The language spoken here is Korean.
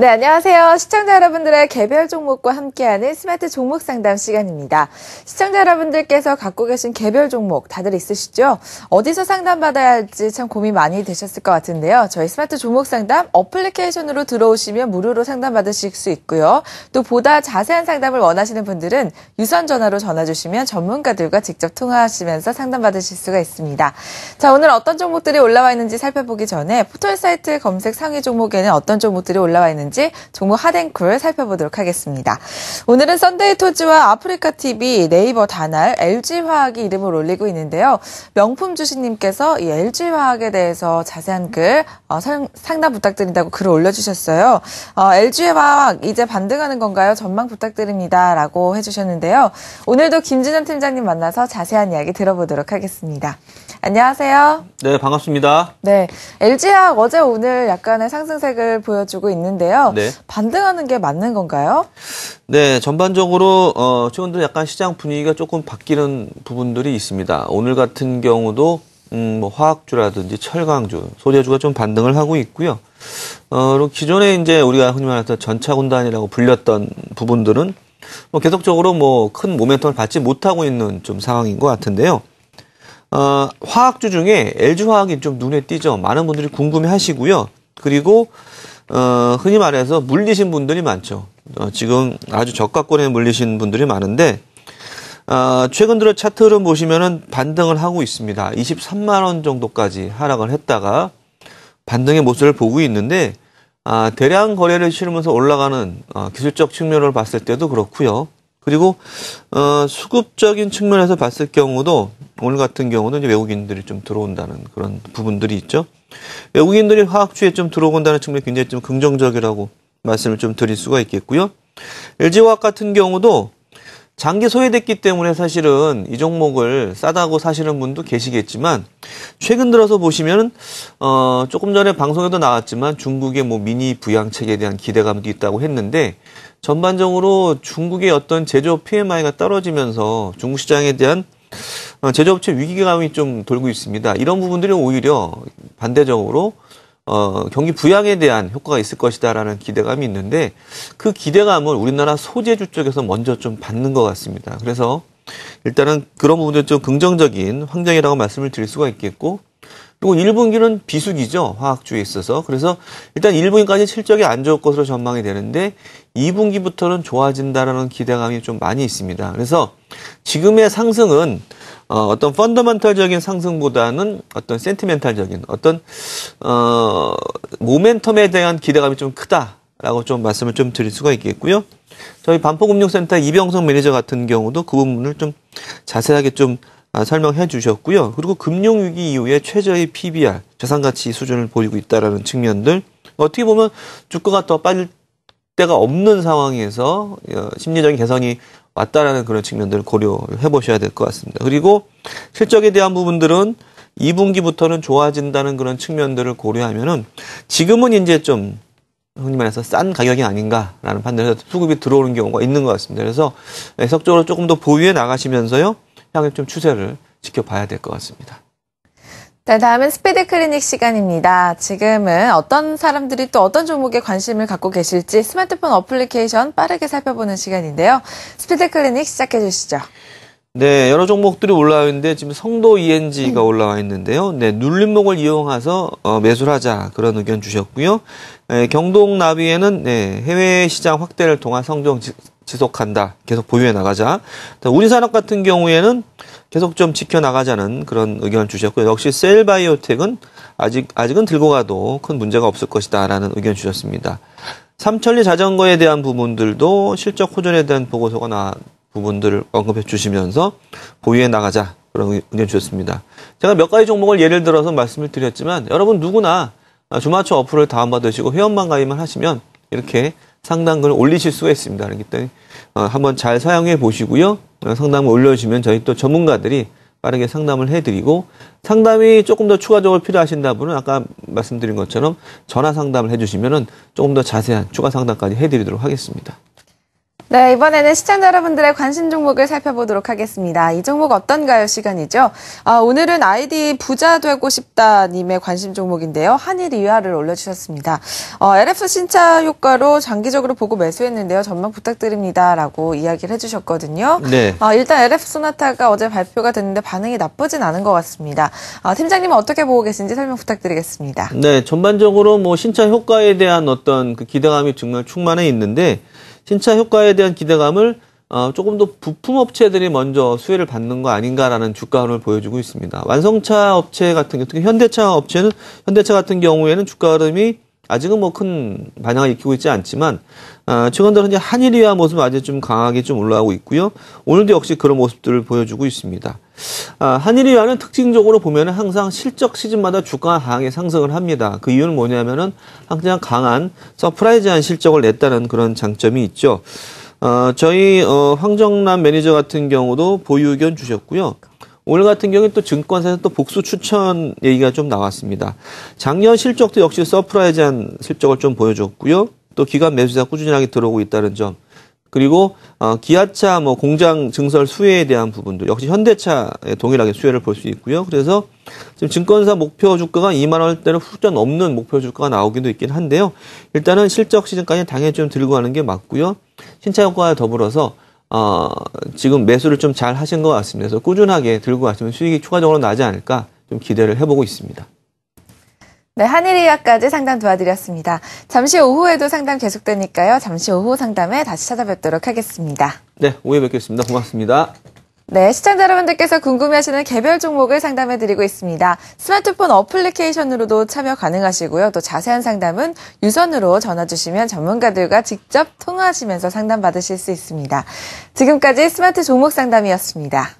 네, 안녕하세요. 시청자 여러분들의 개별 종목과 함께하는 스마트 종목 상담 시간입니다. 시청자 여러분들께서 갖고 계신 개별 종목 다들 있으시죠? 어디서 상담받아야 할지 참 고민 많이 되셨을 것 같은데요. 저희 스마트 종목 상담 어플리케이션으로 들어오시면 무료로 상담받으실 수 있고요. 또 보다 자세한 상담을 원하시는 분들은 유선 전화로 전화 주시면 전문가들과 직접 통화하시면서 상담받으실 수가 있습니다. 자, 오늘 어떤 종목들이 올라와 있는지 살펴보기 전에 포털 사이트 검색 상위 종목에는 어떤 종목들이 올라와 있는지 있는지 종목 하덴쿨 살펴보도록 하겠습니다. 오늘은 썬데이 토지와 아프리카 TV, 네이버 단알, LG화학이 이름을 올리고 있는데요. 명품 주식님께서 이 LG화학에 대해서 자세한 글 어, 상담 부탁드린다고 글을 올려주셨어요. 어, LG화학 이제 반등하는 건가요? 전망 부탁드립니다라고 해주셨는데요. 오늘도 김진현 팀장님 만나서 자세한 이야기 들어보도록 하겠습니다. 안녕하세요. 네, 반갑습니다. 네, LG화학 어제 오늘 약간의 상승색을 보여주고 있는데요. 있는데요. 네. 반등하는 게 맞는 건가요? 네, 전반적으로 어, 최근들 약간 시장 분위기가 조금 바뀌는 부분들이 있습니다. 오늘 같은 경우도 음, 뭐 화학주라든지 철강주, 소재주가 좀 반등을 하고 있고요. 어, 기존에 이제 우리가 흔히 말해서 전차 군단이라고 불렸던 부분들은 뭐 계속적으로 뭐 큰 모멘텀을 받지 못하고 있는 좀 상황인 것 같은데요. 어, 화학주 중에 LG화학이 좀 눈에 띄죠. 많은 분들이 궁금해 하시고요. 그리고 어, 흔히 말해서 물리신 분들이 많죠. 어, 지금 아주 저가권에 물리신 분들이 많은데 어, 최근 들어 차트 를 보시면은 반등을 하고 있습니다. 23만 원 정도까지 하락을 했다가 반등의 모습을 보고 있는데 아, 대량 거래를 치으면서 올라가는 아, 기술적 측면을 봤을 때도 그렇고요. 그리고 어, 수급적인 측면에서 봤을 경우도 오늘 같은 경우는 외국인들이 좀 들어온다는 그런 부분들이 있죠. 외국인들이 화학주에 좀 들어온다는 측면이 굉장히 좀 긍정적이라고 말씀을 좀 드릴 수가 있겠고요. LG화학 같은 경우도 장기 소외됐기 때문에 사실은 이 종목을 싸다고 사시는 분도 계시겠지만 최근 들어서 보시면 어, 조금 전에 방송에도 나왔지만 중국의 뭐 미니 부양책에 대한 기대감도 있다고 했는데 전반적으로 중국의 어떤 제조업 PMI가 떨어지면서 중국 시장에 대한 어, 제조업체 위기감이 좀 돌고 있습니다. 이런 부분들이 오히려 반대적으로 어, 경기 부양에 대한 효과가 있을 것이다라는 기대감이 있는데 그 기대감을 우리나라 소재주 쪽에서 먼저 좀 받는 것 같습니다. 그래서 일단은 그런 부분들 좀 긍정적인 환경이라고 말씀을 드릴 수가 있겠고 그리고 1분기는 비수기죠. 화학주에 있어서. 그래서 일단 1분기까지 실적이 안 좋을 것으로 전망이 되는데 2분기부터는 좋아진다라는 기대감이 좀 많이 있습니다. 그래서 지금의 상승은 어, 어떤 펀더멘탈적인 상승보다는 어떤 센티멘탈적인 어떤 어, 모멘텀에 대한 기대감이 좀 크다라고 좀 말씀을 좀 드릴 수가 있겠고요. 저희 반포금융센터 이병성 매니저 같은 경우도 그 부분을 좀 자세하게 좀 아, 설명해 주셨고요. 그리고 금융위기 이후에 최저의 PBR, 자산가치 수준을 보이고 있다라는 측면들, 어떻게 보면 주가가 더 빠질 때가 없는 상황에서 어, 심리적인 개선이 왔다라는 그런 측면들을 고려해 보셔야 될 것 같습니다. 그리고 실적에 대한 부분들은 2분기부터는 좋아진다는 그런 측면들을 고려하면은 지금은 이제 좀 흔히 말해서 싼 가격이 아닌가라는 판단에서 수급이 들어오는 경우가 있는 것 같습니다. 그래서 애석적으로 조금 더 보유해 나가시면서요. 향후 좀 추세를 지켜봐야 될 것 같습니다. 네, 다음은 스피드 클리닉 시간입니다. 지금은 어떤 사람들이 또 어떤 종목에 관심을 갖고 계실지 스마트폰 어플리케이션 빠르게 살펴보는 시간인데요. 스피드 클리닉 시작해 주시죠. 네, 여러 종목들이 올라와 있는데 지금 성도 ENG가 올라와 있는데요. 네, 눌림목을 이용해서 어, 매수를 하자 그런 의견 주셨고요. 네, 경동 나비에는 네, 해외 시장 확대를 통한 성장 지속한다. 계속 보유해 나가자. 우리산업 같은 경우에는 계속 좀 지켜나가자는 그런 의견 을 주셨고요. 역시 셀바이오텍은 아직, 아직은 들고 가도 큰 문제가 없을 것이다. 라는 의견 주셨습니다. 삼천리 자전거에 대한 부분들도 실적 호전에 대한 보고서가 나, 부분들을 언급해 주시면서 보유해 나가자 그런 의견 주셨습니다. 제가 몇 가지 종목을 예를 들어서 말씀을 드렸지만 여러분 누구나 주마초 어플을 다운받으시고 회원만 가입만 하시면 이렇게 상담글 올리실 수가 있습니다. 그렇기 때문에 어, 한번 잘 사용해 보시고요. 어, 상담을 올려주시면 저희 또 전문가들이 빠르게 상담을 해드리고 상담이 조금 더 추가적으로 필요하신다 분은 아까 말씀드린 것처럼 전화 상담을 해주시면 조금 더 자세한 추가 상담까지 해드리도록 하겠습니다. 네, 이번에는 시청자 여러분들의 관심 종목을 살펴보도록 하겠습니다. 이 종목 어떤가요? 시간이죠. 아, 오늘은 아이디 부자 되고 싶다님의 관심 종목인데요. 한일 이하를 올려주셨습니다. 어, LF 신차 효과로 장기적으로 보고 매수했는데요. 전망 부탁드립니다. 라고 이야기를 해주셨거든요. 네. 아, 일단 LF 소나타가 어제 발표가 됐는데 반응이 나쁘진 않은 것 같습니다. 아, 팀장님은 어떻게 보고 계신지 설명 부탁드리겠습니다. 네, 전반적으로 뭐 신차 효과에 대한 어떤 그 기대감이 정말 충만해 있는데 신차 효과에 대한 기대감을 어, 조금 더 부품 업체들이 먼저 수혜를 받는 거 아닌가라는 주가 흐름을 보여주고 있습니다. 완성차 업체 같은 경우, 특히 현대차 업체는 현대차 같은 경우에는 주가 흐름이 아직은 뭐 큰 반향을 일으키고 있지 않지만 아, 최근 들어 이제 한일이와 모습 아주 좀 강하게 좀 올라오고 있고요. 오늘도 역시 그런 모습들을 보여주고 있습니다. 아, 한일이와는 특징적으로 보면 항상 실적 시즌마다 주가 강하게 상승을 합니다. 그 이유는 뭐냐면은 항상 강한 서프라이즈한 실적을 냈다는 그런 장점이 있죠. 어, 저희 어, 황정남 매니저 같은 경우도 보유 의견 주셨고요. 오늘 같은 경우에 또 증권사에서 또 복수 추천 얘기가 좀 나왔습니다. 작년 실적도 역시 서프라이즈한 실적을 좀 보여줬고요. 또 기관 매수자 꾸준하게 들어오고 있다는 점. 그리고 어, 기아차 뭐 공장 증설 수혜에 대한 부분도 역시 현대차에 동일하게 수혜를 볼 수 있고요. 그래서 지금 증권사 목표 주가가 2만 원대를 후전 없는 목표 주가가 나오기도 있긴 한데요. 일단은 실적 시즌까지 당연히 좀 들고 가는 게 맞고요. 신차효과와 더불어서 어, 지금 매수를 좀 잘 하신 것 같습니다. 그래서 꾸준하게 들고 가시면 수익이 추가적으로 나지 않을까 좀 기대를 해보고 있습니다. 네, 한일의학까지 상담 도와드렸습니다. 잠시 오후에도 상담 계속되니까요. 잠시 오후 상담에 다시 찾아뵙도록 하겠습니다. 네, 오후에 뵙겠습니다. 고맙습니다. 네, 시청자 여러분들께서 궁금해하시는 개별 종목을 상담해드리고 있습니다. 스마트폰 어플리케이션으로도 참여 가능하시고요. 또 자세한 상담은 유선으로 전화 주시면 전문가들과 직접 통화하시면서 상담 받으실 수 있습니다. 지금까지 스마트 종목 상담이었습니다.